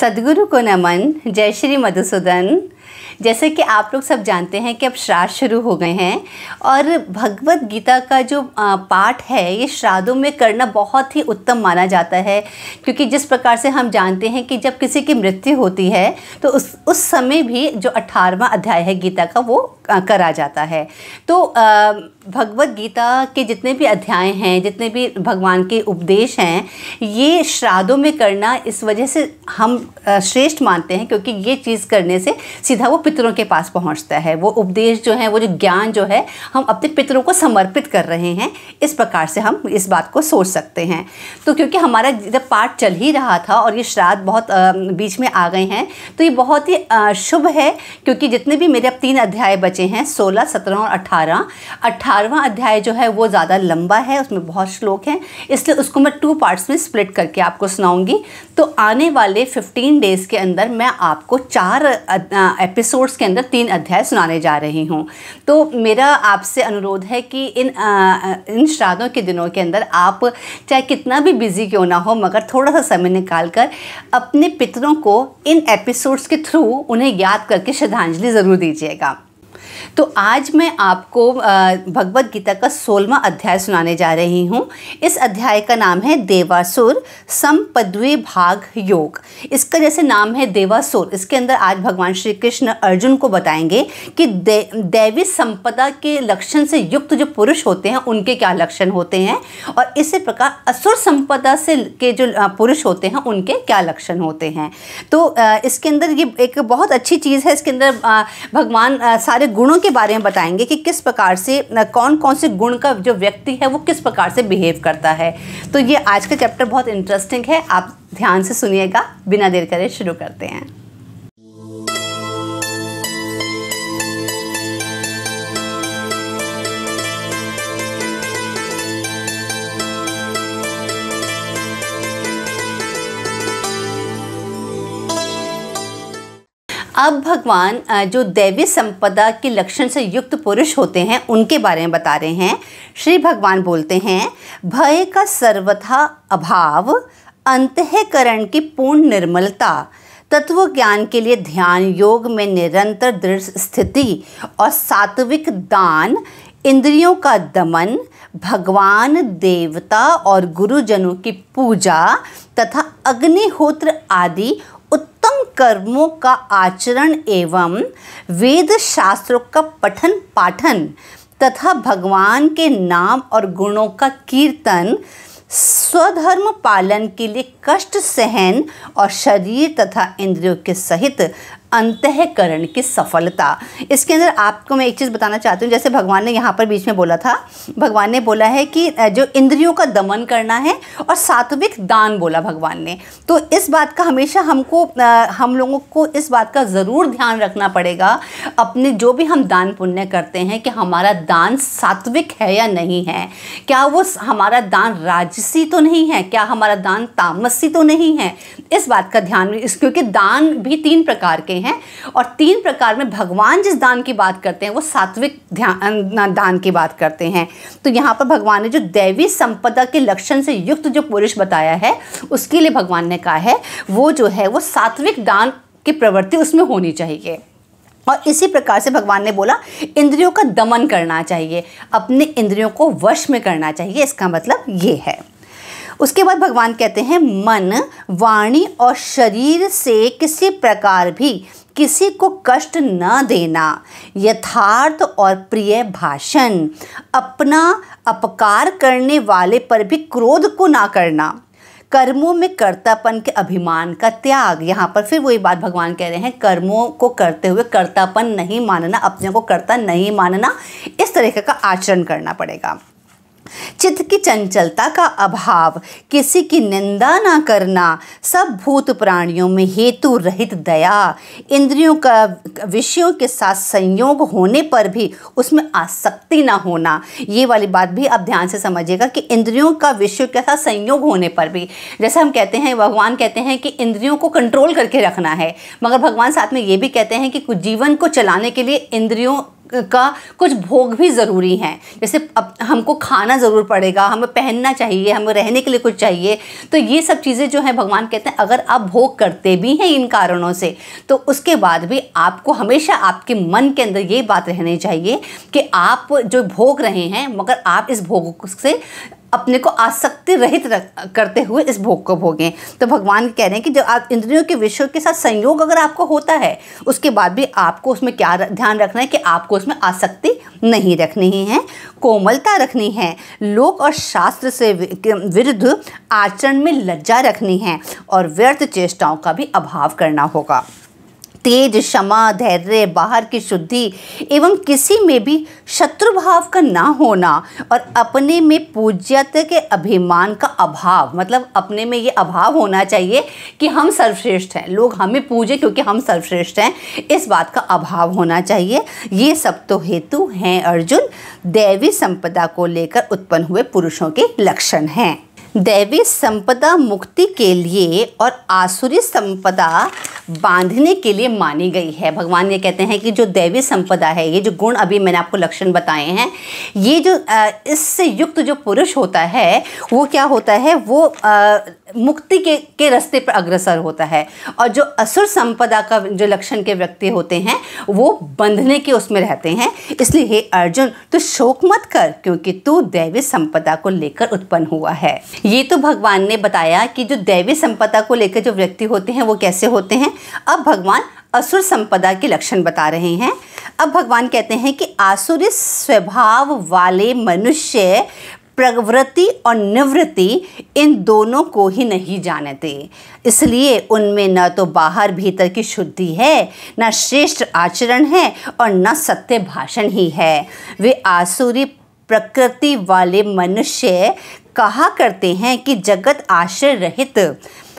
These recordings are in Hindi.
सदगुरु को नमन जय श्री मधुसूदन जैसे कि आप लोग सब जानते हैं कि अब श्राद्ध शुरू हो गए हैं और भगवत गीता का जो पाठ है ये श्राद्धों में करना बहुत ही उत्तम माना जाता है क्योंकि जिस प्रकार से हम जानते हैं कि जब किसी की मृत्यु होती है तो उस उस समय भी जो अठारहवा अध्याय है गीता का वो करा जाता है तो भगवत गीता के जितने भी अध्याय हैं जितने भी भगवान के उपदेश हैं ये श्राद्धों में करना इस वजह से हम श्रेष्ठ मानते हैं क्योंकि ये चीज़ करने से सीधा वो पितरों के पास पहुंचता है वो उपदेश जो है वो जो ज्ञान जो है हम अपने पितरों को समर्पित कर रहे हैं इस प्रकार से हम इस बात को सोच सकते हैं तो क्योंकि हमारा जब पाठ चल ही रहा था और ये श्राद्ध बहुत बीच में आ गए हैं तो ये बहुत ही शुभ है क्योंकि जितने भी मेरे अब तीन अध्याय बचे बचे हैं सोलह सत्रह और अठारह 18वां अध्याय जो है वो ज़्यादा लंबा है उसमें बहुत श्लोक हैं इसलिए उसको मैं टू पार्ट्स में स्प्लिट करके आपको सुनाऊंगी तो आने वाले फिफ्टीन डेज़ के अंदर मैं आपको चार एपिसोड्स के अंदर तीन अध्याय सुनाने जा रही हूँ तो मेरा आपसे अनुरोध है कि इन आ, इन श्राद्धों के दिनों के अंदर आप चाहे कितना भी बिज़ी क्यों ना हो मगर थोड़ा सा समय निकाल कर अपने पितरों को इन एपिसोड्स के थ्रू उन्हें याद करके श्रद्धांजलि ज़रूर दीजिएगा तो आज मैं आपको भगवद गीता का सोलवा अध्याय सुनाने जा रही हूँ इस अध्याय का नाम है देवासुर समपद्वे भाग योग इसका जैसे नाम है देवासुर इसके अंदर आज भगवान श्री कृष्ण अर्जुन को बताएंगे कि दे, संपदा के लक्षण से युक्त जो पुरुष होते हैं उनके क्या लक्षण होते हैं और इसी प्रकार असुर संपदा से के जो पुरुष होते हैं उनके क्या लक्षण होते हैं तो इसके अंदर ये एक बहुत अच्छी चीज़ है इसके अंदर भगवान सारे गुणों गुणों के बारे में बताएंगे कि किस प्रकार से कौन कौन से गुण का जो व्यक्ति है वो किस प्रकार से बिहेव करता है तो ये आज का चैप्टर बहुत इंटरेस्टिंग है आप ध्यान से सुनिएगा बिना देर करे शुरू करते हैं अब भगवान जो दैवी संपदा के लक्षण से युक्त पुरुष होते हैं उनके बारे में बता रहे हैं श्री भगवान बोलते हैं भय का सर्वथा अभाव अंतकरण की पूर्ण निर्मलता तत्व ज्ञान के लिए ध्यान योग में निरंतर दृढ़ स्थिति और सात्विक दान इंद्रियों का दमन भगवान देवता और गुरुजनों की पूजा तथा अग्निहोत्र आदि उत्तम कर्मों का आचरण एवं वेद शास्त्रों का पठन पाठन तथा भगवान के नाम और गुणों का कीर्तन स्वधर्म पालन के लिए कष्ट सहन और शरीर तथा इंद्रियों के सहित अंतकरण की सफलता इसके अंदर आपको मैं एक चीज़ बताना चाहती हूँ जैसे भगवान ने यहाँ पर बीच में बोला था भगवान ने बोला है कि जो इंद्रियों का दमन करना है और सात्विक दान बोला भगवान ने तो इस बात का हमेशा हमको हम लोगों को इस बात का ज़रूर ध्यान रखना पड़ेगा अपने जो भी हम दान पुण्य करते हैं कि हमारा दान सात्विक है या नहीं है क्या वो हमारा दान राजसी तो नहीं है क्या हमारा दान तामसी तो नहीं है इस बात का ध्यान इस क्योंकि दान भी तीन प्रकार के करते हैं और तीन प्रकार में भगवान जिस दान की बात करते हैं वो सात्विक ध्यान अं, दान की बात करते हैं तो यहाँ पर भगवान ने जो दैवी संपदा के लक्षण से युक्त जो पुरुष बताया है उसके लिए भगवान ने कहा है वो जो है वो सात्विक दान की प्रवृत्ति उसमें होनी चाहिए और इसी प्रकार से भगवान ने बोला इंद्रियों का दमन करना चाहिए अपने इंद्रियों को वश में करना चाहिए इसका मतलब ये है उसके बाद भगवान कहते हैं मन वाणी और शरीर से किसी प्रकार भी किसी को कष्ट न देना यथार्थ और प्रिय भाषण अपना अपकार करने वाले पर भी क्रोध को ना करना कर्मों में कर्तापन के अभिमान का त्याग यहाँ पर फिर वही बात भगवान कह रहे हैं कर्मों को करते हुए कर्तापन नहीं मानना अपने को कर्ता नहीं मानना इस तरीके का आचरण करना पड़ेगा चित्त की चंचलता का अभाव किसी की निंदा ना करना सब भूत प्राणियों में हेतु रहित दया इंद्रियों का विषयों के साथ संयोग होने पर भी उसमें आसक्ति ना होना ये वाली बात भी आप ध्यान से समझिएगा कि इंद्रियों का विषयों के साथ संयोग होने पर भी जैसे हम कहते हैं भगवान कहते हैं कि इंद्रियों को कंट्रोल करके रखना है मगर भगवान साथ में ये भी कहते हैं कि जीवन को चलाने के लिए इंद्रियों का कुछ भोग भी ज़रूरी हैं जैसे अब हमको खाना ज़रूर पड़ेगा हमें पहनना चाहिए हमें रहने के लिए कुछ चाहिए तो ये सब चीज़ें जो है भगवान कहते हैं अगर आप भोग करते भी हैं इन कारणों से तो उसके बाद भी आपको हमेशा आपके मन के अंदर ये बात रहनी चाहिए कि आप जो भोग रहे हैं मगर आप इस भोग से अपने को आसक्ति रहित करते हुए इस भोग को भोगें तो भगवान कह रहे हैं कि जब आप इंद्रियों के विषयों के साथ संयोग अगर आपको होता है उसके बाद भी आपको उसमें क्या ध्यान रखना है कि आपको उसमें आसक्ति नहीं रखनी है कोमलता रखनी है लोक और शास्त्र से विरुद्ध आचरण में लज्जा रखनी है और व्यर्थ चेष्टाओं का भी अभाव करना होगा तेज क्षमा धैर्य बाहर की शुद्धि एवं किसी में भी शत्रु भाव का ना होना और अपने में पूज्यता के अभिमान का अभाव मतलब अपने में ये अभाव होना चाहिए कि हम सर्वश्रेष्ठ हैं लोग हमें पूजे क्योंकि हम सर्वश्रेष्ठ हैं इस बात का अभाव होना चाहिए ये सब तो हेतु हैं अर्जुन दैवी संपदा को लेकर उत्पन्न हुए पुरुषों के लक्षण हैं दैवी संपदा मुक्ति के लिए और आसुरी संपदा बांधने के लिए मानी गई है भगवान ये कहते हैं कि जो दैवी संपदा है ये जो गुण अभी मैंने आपको लक्षण बताए हैं ये जो इससे युक्त जो पुरुष होता है वो क्या होता है वो मुक्ति के के रास्ते पर अग्रसर होता है और जो असुर संपदा का जो लक्षण के व्यक्ति होते हैं वो बंधने के उसमें रहते हैं इसलिए हे अर्जुन तू शोक मत कर क्योंकि तू दैवी संपदा को लेकर उत्पन्न हुआ है ये तो भगवान ने बताया कि जो दैवी संपदा को लेकर जो व्यक्ति होते हैं वो कैसे होते हैं अब भगवान असुर संपदा के लक्षण बता रहे हैं अब भगवान कहते हैं कि आसुरी स्वभाव वाले मनुष्य प्रवृत्ति और निवृत्ति इन दोनों को ही नहीं जानते इसलिए उनमें न तो बाहर भीतर की शुद्धि है न श्रेष्ठ आचरण है और न सत्य भाषण ही है वे आसुरी प्रकृति वाले मनुष्य कहा करते हैं कि जगत आश्रय रहित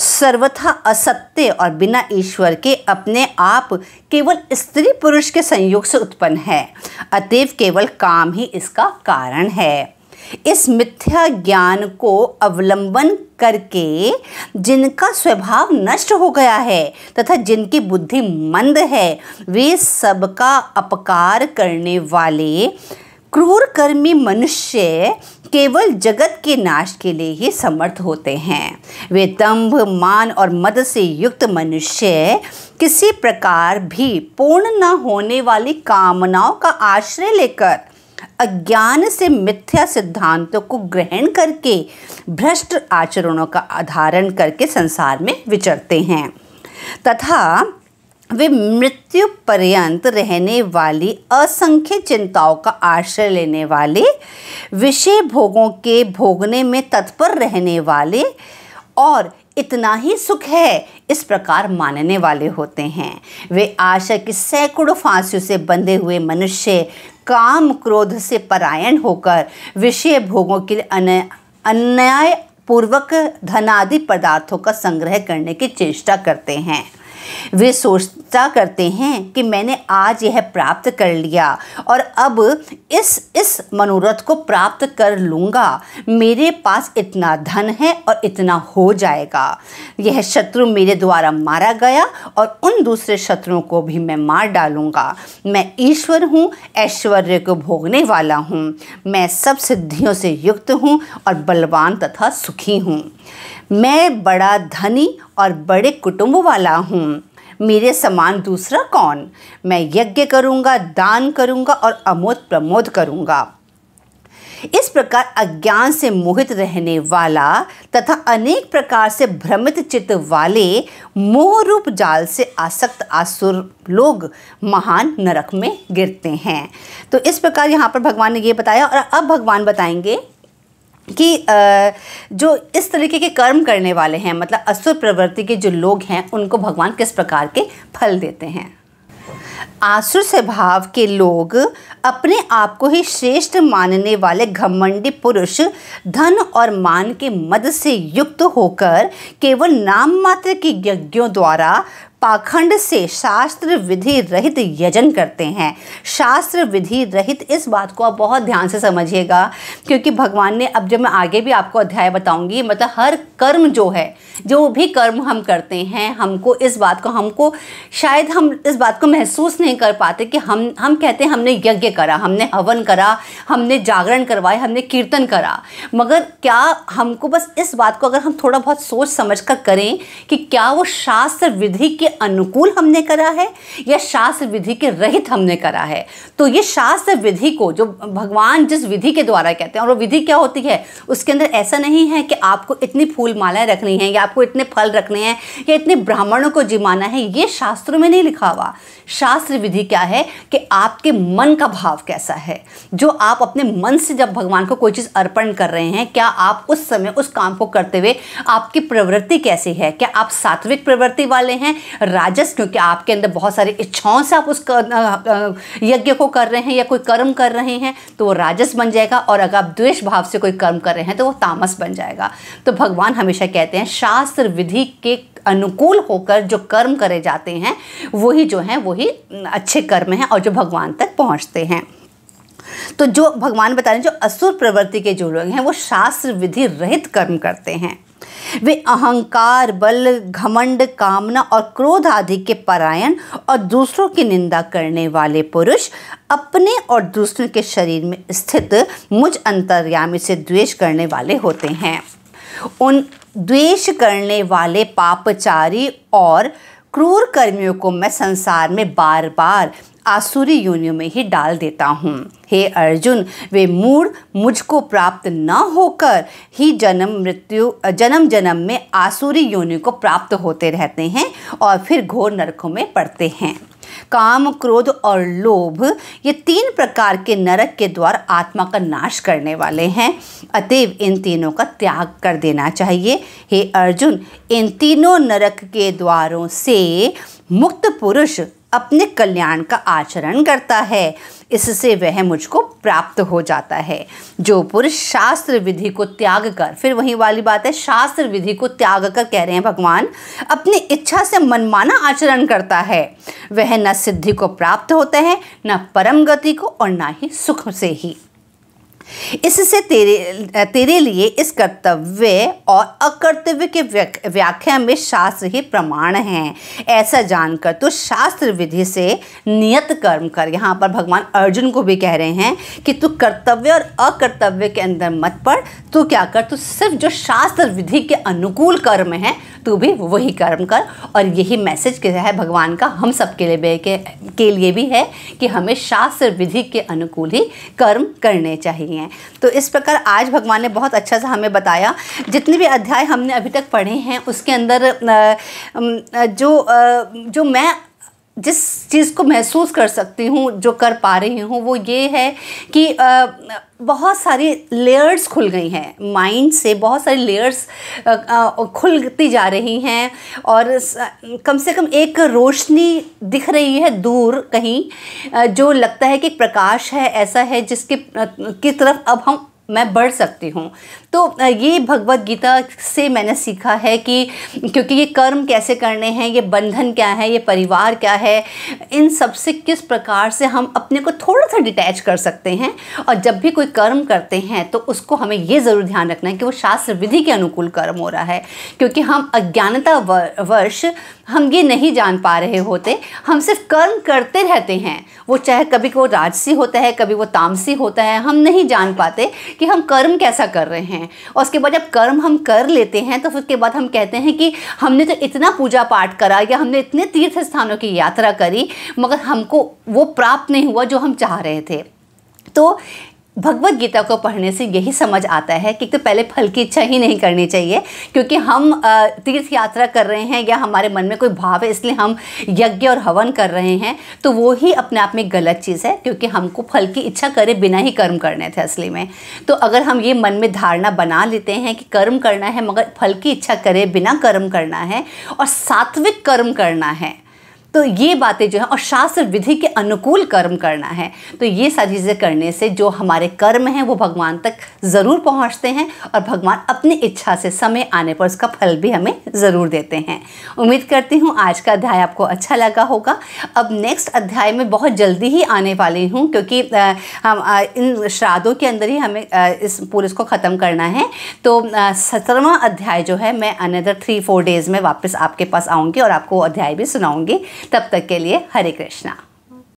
सर्वथा असत्य और बिना ईश्वर के अपने आप केवल स्त्री पुरुष के संयोग से उत्पन्न है अतएव केवल काम ही इसका कारण है इस मिथ्या ज्ञान को अवलंबन करके जिनका स्वभाव नष्ट हो गया है तथा जिनकी बुद्धि मंद है वे सबका अपकार करने वाले क्रूर कर्मी मनुष्य केवल जगत के नाश के लिए ही समर्थ होते हैं वे दम्भ मान और मद से युक्त मनुष्य किसी प्रकार भी पूर्ण न होने वाली कामनाओं का आश्रय लेकर अज्ञान से मिथ्या सिद्धांतों को ग्रहण करके भ्रष्ट आचरणों का आधारण करके संसार में विचरते हैं तथा वे मृत्यु पर्यंत रहने वाली असंख्य चिंताओं का आश्रय लेने वाले विषय भोगों के भोगने में तत्पर रहने वाले और इतना ही सुख है इस प्रकार मानने वाले होते हैं वे आशा की सैकड़ों फांसियों से बंधे हुए मनुष्य काम क्रोध से परायण होकर विषय भोगों के लिए अन्याय पूर्वक धनादि पदार्थों का संग्रह करने की चेष्टा करते हैं वे सोचता करते हैं कि मैंने आज यह प्राप्त कर लिया और अब इस इस मनोरथ को प्राप्त कर लूँगा मेरे पास इतना धन है और इतना हो जाएगा यह शत्रु मेरे द्वारा मारा गया और उन दूसरे शत्रुओं को भी मैं मार डालूँगा मैं ईश्वर हूँ ऐश्वर्य को भोगने वाला हूँ मैं सब सिद्धियों से युक्त हूँ और बलवान तथा सुखी हूँ मैं बड़ा धनी और बड़े कुटुंब वाला हूँ मेरे समान दूसरा कौन मैं यज्ञ करूँगा दान करूँगा और अमोद प्रमोद करूँगा इस प्रकार अज्ञान से मोहित रहने वाला तथा अनेक प्रकार से भ्रमित चित्त वाले मोह रूप जाल से आसक्त आसुर लोग महान नरक में गिरते हैं तो इस प्रकार यहाँ पर भगवान ने ये बताया और अब भगवान बताएंगे कि जो इस तरीके के कर्म करने वाले हैं मतलब असुर प्रवृत्ति के जो लोग हैं उनको भगवान किस प्रकार के फल देते हैं आसुर स्वभाव के लोग अपने आप को ही श्रेष्ठ मानने वाले घमंडी पुरुष धन और मान के मद से युक्त होकर केवल नाम मात्र के यज्ञों द्वारा पाखंड से शास्त्र विधि रहित यजन करते हैं शास्त्र विधि रहित इस बात को आप बहुत ध्यान से समझिएगा क्योंकि भगवान ने अब जब मैं आगे भी आपको अध्याय बताऊंगी मतलब हर कर्म जो है जो भी कर्म हम करते हैं हमको इस बात को हमको शायद हम इस बात को महसूस नहीं कर पाते कि हम हम कहते हैं हमने यज्ञ करा हमने हवन करा हमने जागरण करवाए हमने कीर्तन करा मगर क्या हमको बस इस बात को अगर हम थोड़ा बहुत सोच समझ कर करें कि क्या वो शास्त्र विधि के अनुकूल हमने करा है या शास्त्र विधि के रहित हमने करा है तो ये शास्त्र विधि को जो भगवान जिस विधि के द्वारा कहते हैं और वो विधि क्या होती है उसके अंदर ऐसा नहीं है कि आपको इतनी फूल मालाएं रखनी हैं या आपको इतने फल रखने हैं या इतने ब्राह्मणों को जिमाना है ये शास्त्रों में नहीं लिखा हुआ शास्त्र विधि क्या है कि आपके मन का भाव कैसा है जो आप अपने मन से जब भगवान को कोई चीज़ अर्पण कर रहे हैं क्या आप उस समय उस काम को करते हुए आपकी प्रवृत्ति कैसी है क्या आप सात्विक प्रवृत्ति वाले हैं राजस क्योंकि आपके अंदर बहुत सारी इच्छाओं से आप उस यज्ञ को कर रहे हैं या कोई कर्म कर रहे हैं तो वो राजस बन जाएगा और अगर आप द्वेष भाव से कोई कर्म कर रहे हैं तो वो तामस बन जाएगा तो भगवान हमेशा कहते हैं शास्त्र विधि के अनुकूल होकर जो कर्म करे जाते हैं वही जो हैं वही अच्छे कर्म हैं और जो भगवान तक पहुँचते हैं तो जो भगवान बता रहे हैं जो असुर प्रवृत्ति के जो लोग हैं वो शास्त्र विधि रहित कर्म करते हैं वे अहंकार बल घमंड कामना और क्रोध आदि के परायण और दूसरों की निंदा करने वाले पुरुष अपने और दूसरों के शरीर में स्थित मुझ अंतर्यामी से द्वेष करने वाले होते हैं उन द्वेष करने वाले पापचारी और क्रूर कर्मियों को मैं संसार में बार बार आसुरी योनियों में ही डाल देता हूँ हे अर्जुन वे मूड मुझको प्राप्त न होकर ही जन्म मृत्यु जन्म जन्म में आसुरी योनि को प्राप्त होते रहते हैं और फिर घोर नरकों में पड़ते हैं काम क्रोध और लोभ ये तीन प्रकार के नरक के द्वार आत्मा का नाश करने वाले हैं अतएव इन तीनों का त्याग कर देना चाहिए हे अर्जुन इन तीनों नरक के द्वारों से मुक्त पुरुष अपने कल्याण का आचरण करता है इससे वह मुझको प्राप्त हो जाता है जो पुरुष शास्त्र विधि को त्याग कर फिर वही वाली बात है शास्त्र विधि को त्याग कर कह रहे हैं भगवान अपनी इच्छा से मनमाना आचरण करता है वह न सिद्धि को प्राप्त होता है न परम गति को और ना ही सुख से ही इससे तेरे तेरे लिए इस कर्तव्य और अकर्तव्य के व्याख्या में शास्त्र ही प्रमाण हैं ऐसा जानकर तो शास्त्र विधि से नियत कर्म कर यहाँ पर भगवान अर्जुन को भी कह रहे हैं कि तू कर्तव्य और अकर्तव्य के अंदर मत पड़ तू क्या कर तू सिर्फ जो शास्त्र विधि के अनुकूल कर्म है तू भी वही कर्म कर और यही मैसेज क्या है भगवान का हम सब के लिए के, के लिए भी है कि हमें शास्त्र विधि के अनुकूल ही कर्म करने चाहिए हैं तो इस प्रकार आज भगवान ने बहुत अच्छा सा हमें बताया जितने भी अध्याय हमने अभी तक पढ़े हैं उसके अंदर जो जो मैं जिस चीज़ को महसूस कर सकती हूँ जो कर पा रही हूँ वो ये है कि आ, बहुत सारी लेयर्स खुल गई हैं माइंड से बहुत सारी लेयर्स खुलती जा रही हैं और कम से कम एक रोशनी दिख रही है दूर कहीं जो लगता है कि प्रकाश है ऐसा है जिसके की तरफ अब हम मैं बढ़ सकती हूँ तो ये भगवत गीता से मैंने सीखा है कि क्योंकि ये कर्म कैसे करने हैं ये बंधन क्या है ये परिवार क्या है इन सब से किस प्रकार से हम अपने को थोड़ा सा डिटैच कर सकते हैं और जब भी कोई कर्म करते हैं तो उसको हमें ये ज़रूर ध्यान रखना है कि वो शास्त्र विधि के अनुकूल कर्म हो रहा है क्योंकि हम अज्ञानता वर्ष हम ये नहीं जान पा रहे होते हम सिर्फ कर्म करते रहते हैं वो चाहे कभी वो राजसी होता है कभी वो तामसी होता है हम नहीं जान पाते कि हम कर्म कैसा कर रहे हैं और उसके बाद जब कर्म हम कर लेते हैं तो फिर उसके बाद हम कहते हैं कि हमने तो इतना पूजा पाठ करा या हमने इतने तीर्थ स्थानों की यात्रा करी मगर हमको वो प्राप्त नहीं हुआ जो हम चाह रहे थे तो भगवत गीता को पढ़ने से यही समझ आता है कि तो पहले फल की इच्छा ही नहीं करनी चाहिए क्योंकि हम तीर्थ यात्रा कर रहे हैं या हमारे मन में कोई भाव है इसलिए हम यज्ञ और हवन कर रहे हैं तो वो ही अपने आप में गलत चीज़ है क्योंकि हमको फल की इच्छा करे बिना ही कर्म करने थे असली में तो अगर हम ये मन में धारणा बना लेते हैं कि कर्म करना है मगर फल की इच्छा करे बिना कर्म करना है और सात्विक कर्म करना है तो ये बातें जो है और शास्त्र विधि के अनुकूल कर्म करना है तो ये सारी चीज़ें करने से जो हमारे कर्म हैं वो भगवान तक ज़रूर पहुंचते हैं और भगवान अपनी इच्छा से समय आने पर उसका फल भी हमें ज़रूर देते हैं उम्मीद करती हूँ आज का अध्याय आपको अच्छा लगा होगा अब नेक्स्ट अध्याय में बहुत जल्दी ही आने वाली हूँ क्योंकि हम इन श्राद्धों के अंदर ही हमें इस पूरे को ख़त्म करना है तो सत्रहवा अध्याय जो है मैं अनदर थ्री फोर डेज़ में वापस आपके पास आऊँगी और आपको अध्याय भी सुनाऊँगी तब तक के लिए हरे कृष्णा